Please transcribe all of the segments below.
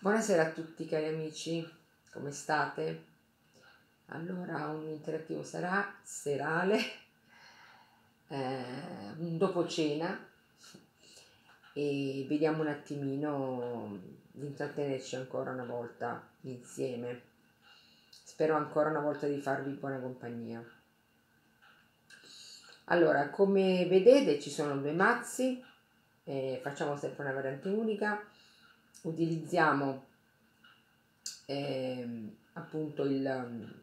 Buonasera a tutti cari amici, come state? Allora un interattivo sarà serale, eh, un dopo cena e vediamo un attimino di intrattenerci ancora una volta insieme. Spero ancora una volta di farvi buona compagnia. Allora, come vedete ci sono due mazzi, eh, facciamo sempre una variante unica utilizziamo eh, appunto il,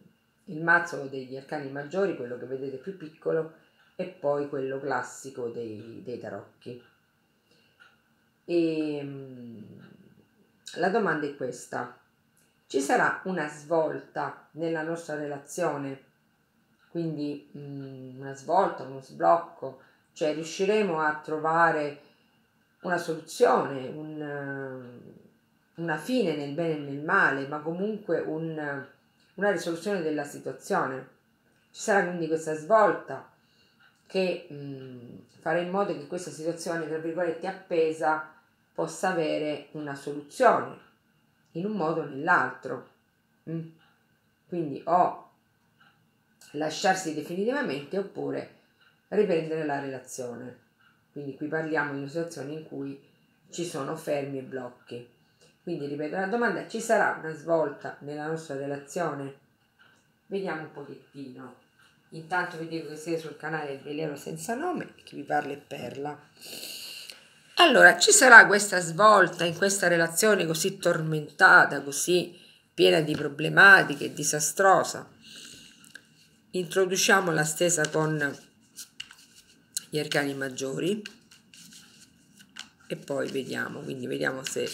il mazzo degli arcani maggiori, quello che vedete più piccolo, e poi quello classico dei, dei tarocchi. E, ehm, la domanda è questa. Ci sarà una svolta nella nostra relazione? Quindi mh, mm, una svolta, uno sblocco, cioè riusciremo a trovare una soluzione, un, eh, una fine nel bene e nel male, ma comunque un, una risoluzione della situazione. Ci sarà quindi questa svolta che mh, mm, farà in modo che questa situazione, tra virgolette, appesa possa avere una soluzione in un modo o nell'altro. Mm. Quindi o lasciarsi definitivamente oppure riprendere la relazione. Quindi qui parliamo di una situazione in cui ci sono fermi e blocchi. Quindi ripeto la domanda, ci sarà una svolta nella nostra relazione? Vediamo un pochettino. Intanto vi dico che siete sul canale Il Veliero Senza Nome, che vi parla è Perla. Allora, ci sarà questa svolta in questa relazione così tormentata, così piena di problematiche, disastrosa? Introduciamo la stessa con gli arcani maggiori e poi vediamo, quindi vediamo se,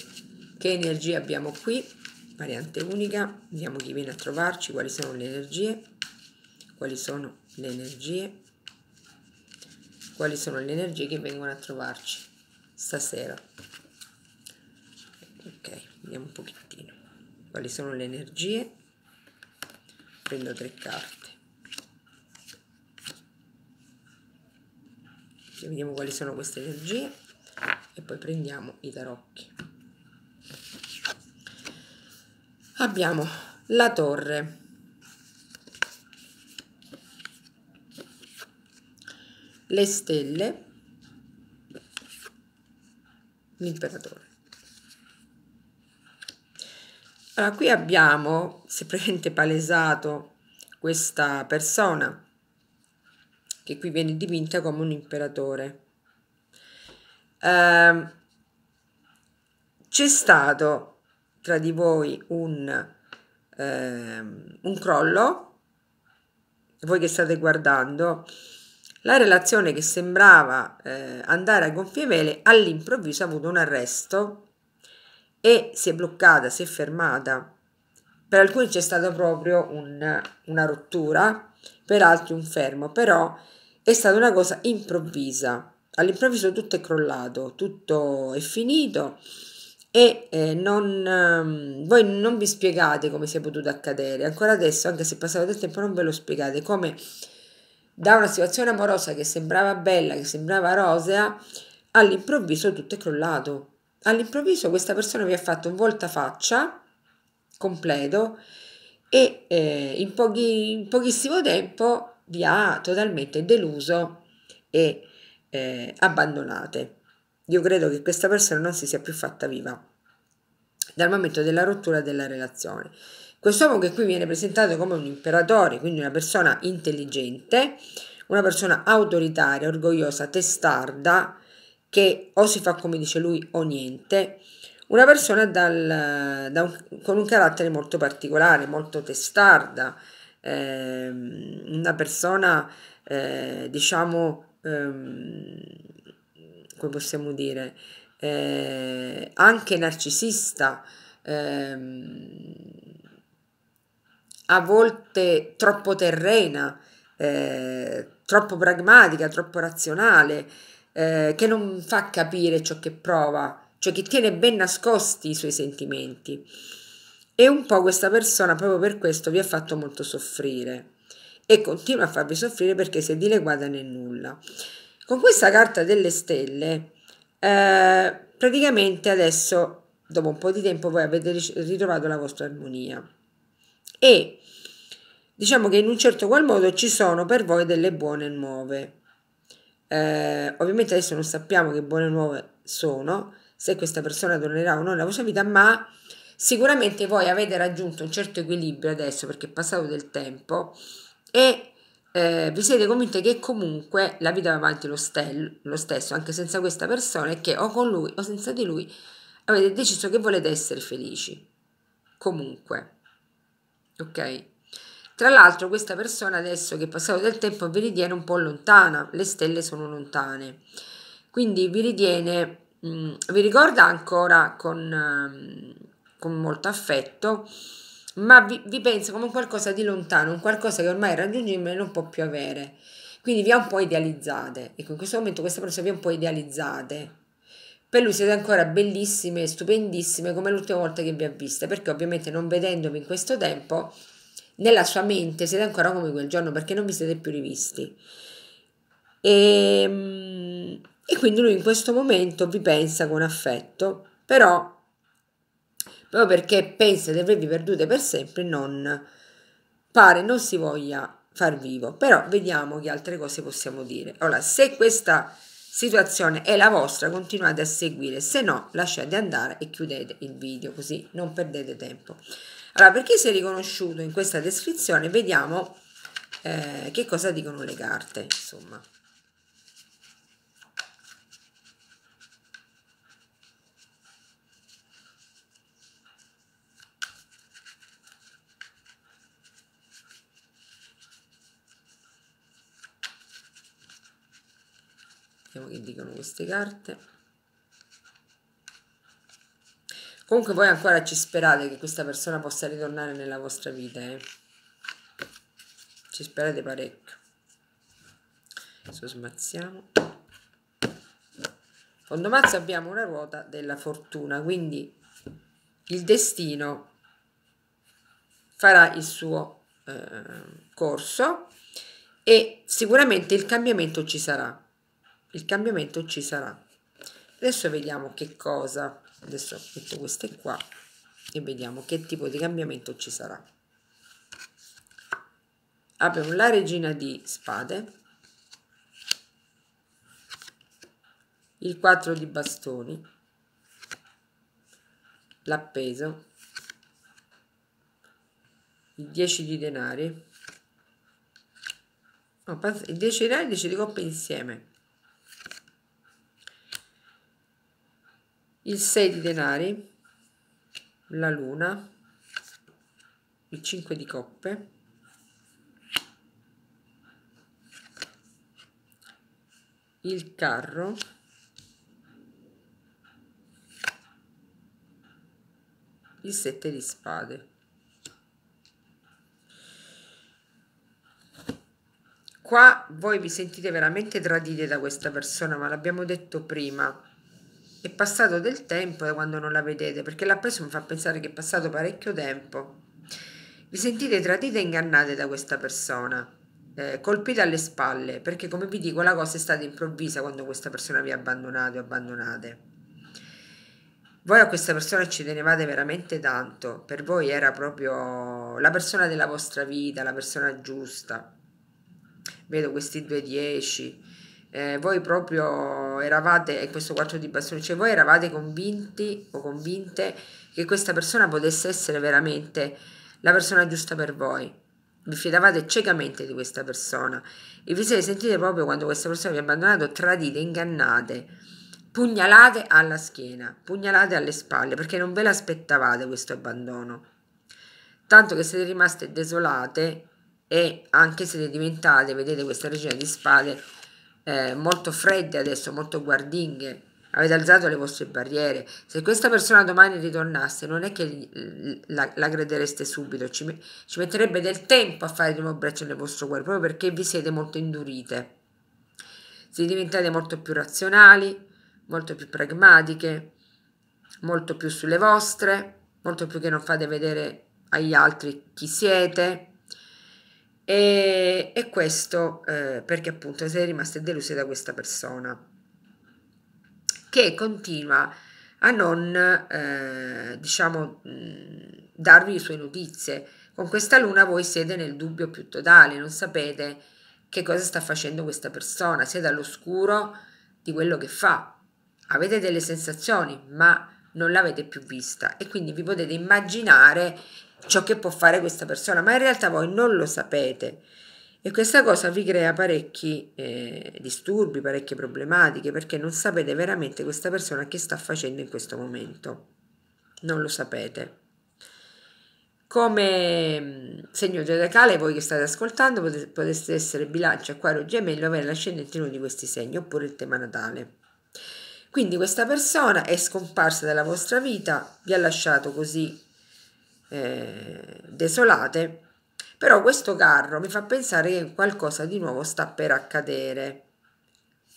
che energia abbiamo qui, variante unica, vediamo chi viene a trovarci, quali sono le energie, quali sono le energie, quali sono le energie che vengono a trovarci stasera. Ok, vediamo un pochettino, quali sono le energie, prendo tre carte. vediamo quali sono queste energie ah, e poi prendiamo i tarocchi abbiamo la torre le stelle l'imperatore allora qui abbiamo si presente palesato questa persona che qui viene dipinta come un imperatore. Eh, c'è stato tra di voi un, eh, un crollo, voi che state guardando, la relazione che sembrava eh, andare a gonfie vele all'improvviso ha avuto un arresto e si è bloccata, si è fermata. Per alcuni c'è stata proprio un, una rottura per altri un fermo, però è stata una cosa improvvisa. All'improvviso tutto è crollato, tutto è finito e eh, non, ehm, voi non vi spiegate come sia potuto accadere. Ancora adesso, anche se è passato del tempo, non ve lo spiegate come da una situazione amorosa che sembrava bella, che sembrava rosea, all'improvviso tutto è crollato. All'improvviso questa persona vi ha fatto un voltafaccia completo e eh, in, pochi, in, pochissimo tempo vi ha totalmente deluso e eh, abbandonate. Io credo che questa persona non si sia più fatta viva dal momento della rottura della relazione. Quest'uomo che qui viene presentato come un imperatore, quindi una persona intelligente, una persona autoritaria, orgogliosa, testarda, che o si fa come dice lui o niente, una persona dal, da un, con un carattere molto particolare, molto testarda, eh, una persona eh, diciamo, ehm, come possiamo dire, eh, anche narcisista, ehm, a volte troppo terrena, eh, troppo pragmatica, troppo razionale, eh, che non fa capire ciò che prova cioè che tiene ben nascosti i suoi sentimenti. E un po' questa persona proprio per questo vi ha fatto molto soffrire e continua a farvi soffrire perché si è dileguata nel nulla. Con questa carta delle stelle, eh, praticamente adesso, dopo un po' di tempo, voi avete ritrovato la vostra armonia. E diciamo che in un certo qual modo ci sono per voi delle buone nuove. Eh, ovviamente adesso non sappiamo che buone nuove sono, se questa persona tornerà o no nella vostra vita, ma sicuramente voi avete raggiunto un certo equilibrio adesso perché è passato del tempo e eh, vi siete convinti che comunque la vita va avanti lo, stel- lo stesso, anche senza questa persona e che o con lui o senza di lui avete deciso che volete essere felici. Comunque. Ok? Tra l'altro questa persona adesso che è passato del tempo vi ritiene un po' lontana, le stelle sono lontane, quindi vi ritiene Mm, vi ricorda ancora con, ehm, con molto affetto, ma vi, vi, pensa come qualcosa di lontano, un qualcosa che ormai è raggiungibile e non può più avere. Quindi vi ha un po' idealizzate. Ecco, in questo momento questa persona vi ha un po' idealizzate. Per lui siete ancora bellissime, stupendissime come l'ultima volta che vi ha viste, perché ovviamente non vedendovi in questo tempo, nella sua mente siete ancora come quel giorno, perché non vi siete più rivisti. E ehm, e quindi lui in questo momento vi pensa con affetto, però proprio perché pensa di avervi perdute per sempre, non pare non si voglia far vivo. Però vediamo che altre cose possiamo dire. Allora, se questa situazione è la vostra, continuate a seguire, se no lasciate andare e chiudete il video così non perdete tempo. Allora, per chi si è riconosciuto in questa descrizione, vediamo eh, che cosa dicono le carte, insomma. vediamo che dicono queste carte comunque voi ancora ci sperate che questa persona possa ritornare nella vostra vita eh? ci sperate parecchio adesso smazziamo fondo mazzo abbiamo una ruota della fortuna quindi il destino farà il suo eh, corso e sicuramente il cambiamento ci sarà il cambiamento ci sarà. Adesso vediamo che cosa, adesso metto queste qua e vediamo che tipo di cambiamento ci sarà. Abbiamo la regina di spade, il 4 di bastoni, l'appeso, il 10 di denari, no, il 10 di denari 10 di coppe insieme il 6 di denari, la luna, il 5 di coppe, il carro, il 7 di spade. Qua voi vi sentite veramente tradite da questa persona, ma l'abbiamo detto prima, è passato del tempo da quando non la vedete, perché l'appreso mi fa pensare che è passato parecchio tempo. Vi sentite tradite e ingannate da questa persona, eh, colpite alle spalle, perché come vi dico la cosa è stata improvvisa quando questa persona vi ha abbandonato o abbandonate. Voi a questa persona ci tenevate veramente tanto, per voi era proprio la persona della vostra vita, la persona giusta. Vedo questi due dieci eh, voi proprio eravate, e questo quarto di bastoni, cioè voi eravate convinti o convinte che questa persona potesse essere veramente la persona giusta per voi. Vi fidavate ciecamente di questa persona e vi siete sentite proprio quando questa persona vi ha abbandonato tradite, ingannate, pugnalate alla schiena, pugnalate alle spalle perché non ve l'aspettavate questo abbandono. Tanto che siete rimaste desolate e anche siete diventate, vedete questa regina di spade, eh, molto fredde adesso, molto guardinghe, avete alzato le vostre barriere. Se questa persona domani ritornasse, non è che la, credereste subito, ci, ci, metterebbe del tempo a fare di nuovo breccia nel vostro cuore, proprio perché vi siete molto indurite. Siete diventate molto più razionali, molto più pragmatiche, molto più sulle vostre, molto più che non fate vedere agli altri chi siete. E e, questo eh, perché appunto siete rimaste deluse da questa persona che continua a non eh, diciamo mh, mm, darvi le sue notizie con questa luna voi siete nel dubbio più totale non sapete che cosa sta facendo questa persona siete all'oscuro di quello che fa avete delle sensazioni ma non l'avete più vista e quindi vi potete immaginare ciò che può fare questa persona, ma in realtà voi non lo sapete. E questa cosa vi crea parecchi eh, disturbi, parecchie problematiche, perché non sapete veramente questa persona che sta facendo in questo momento. Non lo sapete. Come mm, segno zodiacale, voi che state ascoltando, potreste essere bilancio, acquario, gemello, avere l'ascendente in uno di questi segni, oppure il tema natale. Quindi questa persona è scomparsa dalla vostra vita, vi ha lasciato così eh, desolate però questo carro mi fa pensare che qualcosa di nuovo sta per accadere.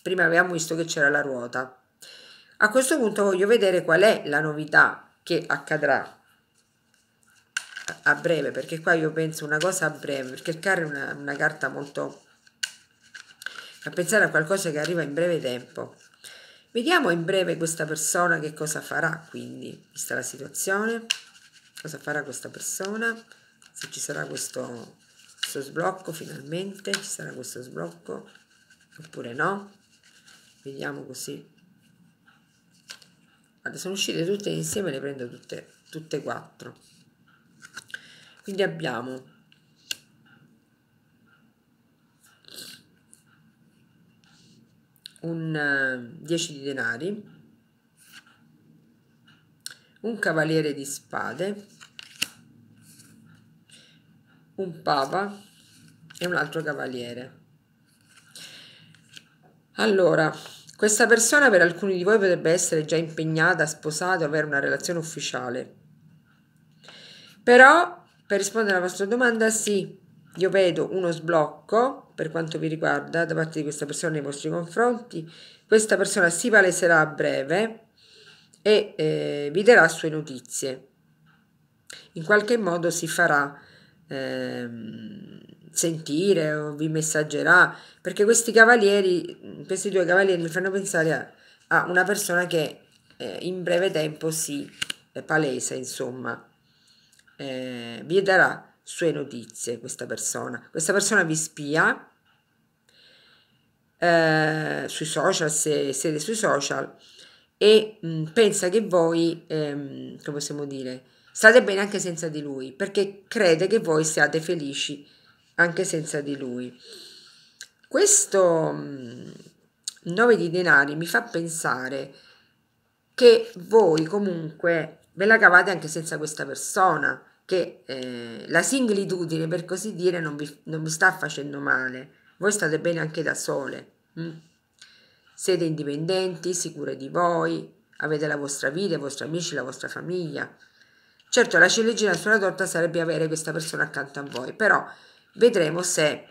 Prima avevamo visto che c'era la ruota. A questo punto voglio vedere qual è la novità che accadrà a breve, perché qua io penso una cosa a breve, perché il carro è una, una carta molto... a pensare a qualcosa che arriva in breve tempo. Vediamo in breve questa persona che cosa farà, quindi, vista la situazione, cosa farà questa persona se ci sarà questo, questo sblocco finalmente, ci sarà questo sblocco oppure no, vediamo così. Guarda, sono uscite tutte insieme, le prendo tutte, tutte e quattro. Quindi abbiamo un 10 eh, di denari, un cavaliere di spade, un papa e un altro cavaliere. Allora, questa persona per alcuni di voi potrebbe essere già impegnata, sposata o avere una relazione ufficiale. Però, per rispondere alla vostra domanda, sì, io vedo uno sblocco per quanto vi riguarda da parte di questa persona nei vostri confronti. Questa persona si paleserà a breve e eh, vi darà sue notizie. In qualche modo si farà ehm, sentire o vi messaggerà, perché questi cavalieri, questi due cavalieri mi fanno pensare a, a una persona che eh, in breve tempo si eh, palesa, insomma, eh, vi darà sue notizie questa persona. Questa persona vi spia eh, sui social, se siete sui social, e mh, mm, pensa che voi, ehm, come possiamo dire, State bene anche senza di lui, perché crede che voi siate felici anche senza di lui. Questo 9 mm, di denari mi fa pensare che voi comunque ve la cavate anche senza questa persona, che eh, la singlitudine, per così dire, non vi, non vi, sta facendo male. Voi state bene anche da sole. Mm. Siete indipendenti, sicure di voi, avete la vostra vita, i vostri amici, la vostra famiglia. Certo, la ciliegina sulla torta sarebbe avere questa persona accanto a voi, però vedremo se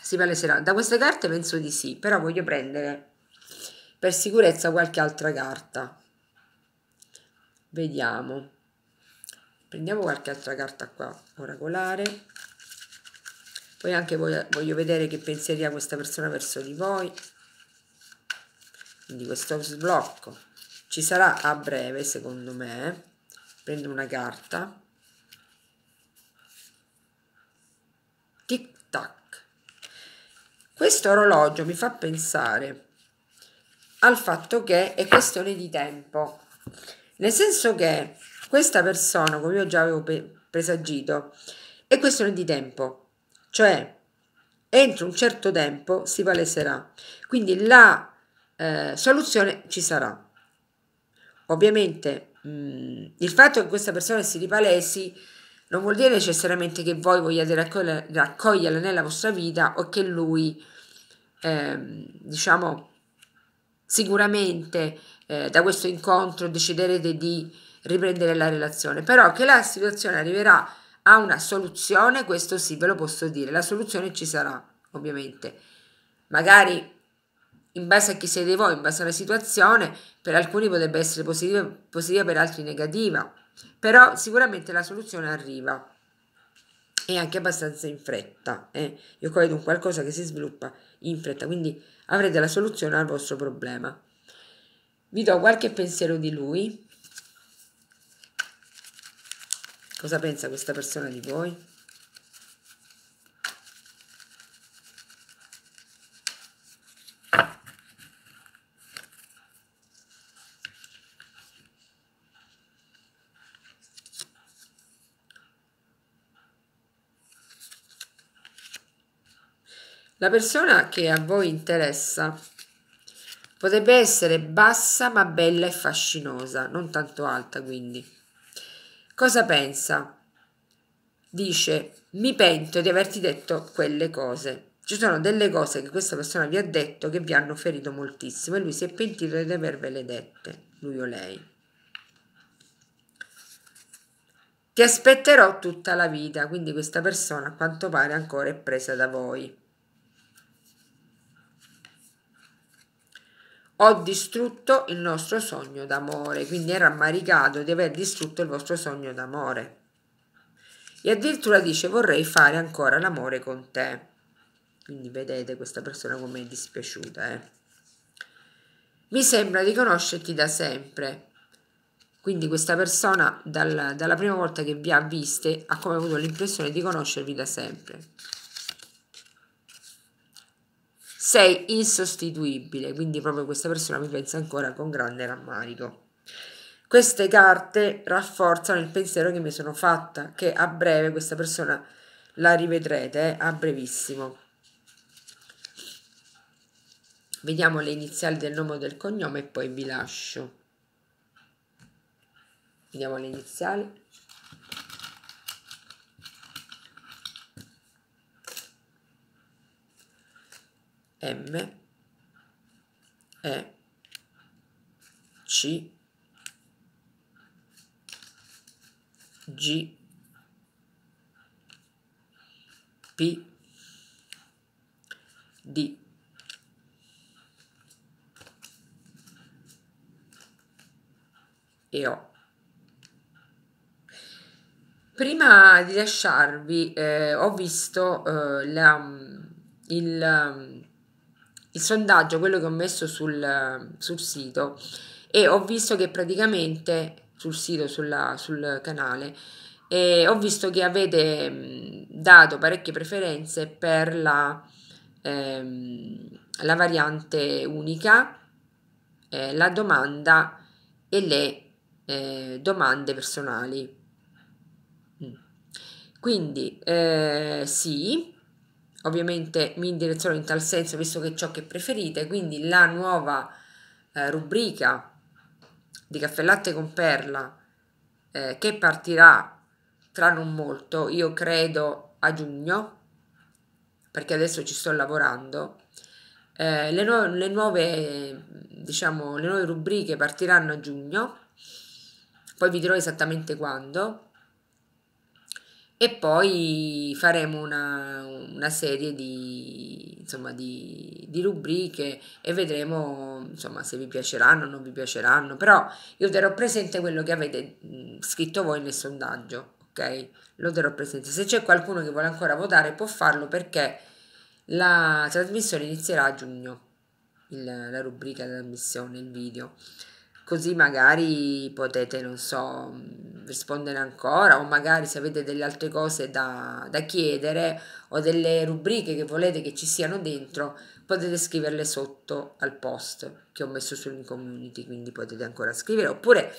si paleserà. Da queste carte penso di sì, però voglio prendere per sicurezza qualche altra carta. Vediamo. Prendiamo qualche altra carta qua, oracolare. Poi anche voglio, voglio vedere che pensieri ha questa persona verso di voi. Quindi questo sblocco ci sarà a breve, secondo me eh prendo una carta tic tac questo orologio mi fa pensare al fatto che è questione di tempo nel senso che questa persona come io già avevo presagito è questione di tempo cioè entro un certo tempo si paleserà quindi la eh, soluzione ci sarà ovviamente mh, mm, il fatto che questa persona si ripalesi non vuol dire necessariamente che voi vogliate raccogli- raccoglierla nella vostra vita o che lui, eh, diciamo, sicuramente eh, da questo incontro deciderete di riprendere la relazione, però che la situazione arriverà a una soluzione, questo sì, ve lo posso dire, la soluzione ci sarà, ovviamente. Magari in base a chi siete voi, in base alla situazione, per alcuni potrebbe essere positiva, positiva per altri negativa, però sicuramente la soluzione arriva e anche abbastanza in fretta. Eh? Io credo vedo un qualcosa che si sviluppa in fretta, quindi avrete la soluzione al vostro problema. Vi do qualche pensiero di lui. Cosa pensa questa persona di voi? La persona che a voi interessa potrebbe essere bassa ma bella e fascinosa, non tanto alta quindi. Cosa pensa? Dice, mi pento di averti detto quelle cose. Ci sono delle cose che questa persona vi ha detto che vi hanno ferito moltissimo e lui si è pentito di avervele dette, lui o lei. Ti aspetterò tutta la vita, quindi questa persona a quanto pare ancora è presa da voi. ho distrutto il nostro sogno d'amore, quindi è rammaricato di aver distrutto il vostro sogno d'amore. E addirittura dice vorrei fare ancora l'amore con te. Quindi vedete questa persona come è dispiaciuta. Eh? Mi sembra di conoscerti da sempre. Quindi questa persona dal, dalla prima volta che vi ha viste ha come avuto l'impressione di conoscervi da sempre sei insostituibile, quindi proprio questa persona mi pensa ancora con grande rammarico. Queste carte rafforzano il pensiero che mi sono fatta, che a breve questa persona la rivedrete, eh, a brevissimo. Vediamo le iniziali del nome e del cognome e poi vi lascio. Vediamo le iniziali. M E C G P D e O. Prima di lasciarvi eh, ho visto eh, la, il il sondaggio, quello che ho messo sul, sul sito, e ho visto che praticamente sul sito, sulla, sul canale, e ho visto che avete mm, dato parecchie preferenze per la, ehm, la variante unica, eh, la domanda e le eh, domande personali. Mm. Quindi eh, sì, ovviamente mi direziono in tal senso visto che è ciò che preferite, quindi la nuova eh, rubrica di caffè latte con perla eh, che partirà tra non molto, io credo a giugno, perché adesso ci sto lavorando. Eh, le, nu- le, nuove, diciamo, le nuove rubriche partiranno a giugno, poi vi dirò esattamente quando e poi faremo una, una serie di, insomma, di, di, rubriche e vedremo insomma, se vi piaceranno o non vi piaceranno, però io terrò presente quello che avete scritto voi nel sondaggio, ok? Lo terrò presente. Se c'è qualcuno che vuole ancora votare può farlo perché la trasmissione inizierà a giugno, il, la rubrica della trasmissione, il video così magari potete, non so, mm, rispondere ancora o magari se avete delle altre cose da, da chiedere o delle rubriche che volete che ci siano dentro, potete scriverle sotto al post che ho messo sull'in community, quindi potete ancora scrivere oppure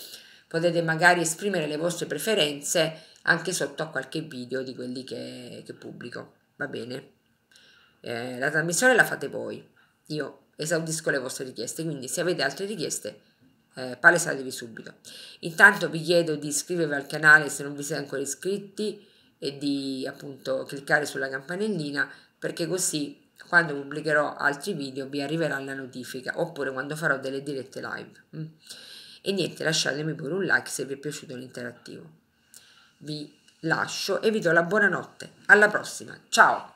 potete magari esprimere le vostre preferenze anche sotto a qualche video di quelli che, che pubblico, va bene? Eh, la trasmissione la fate voi, io esaudisco le vostre richieste, quindi se avete altre richieste eh, palesatevi subito. Intanto vi chiedo di iscrivervi al canale se non vi siete ancora iscritti e di appunto cliccare sulla campanellina perché così quando pubblicherò altri video vi arriverà la notifica oppure quando farò delle dirette live. Mm. E niente, lasciatemi pure un like se vi è piaciuto l'interattivo. Vi lascio e vi do la buonanotte. Alla prossima, ciao!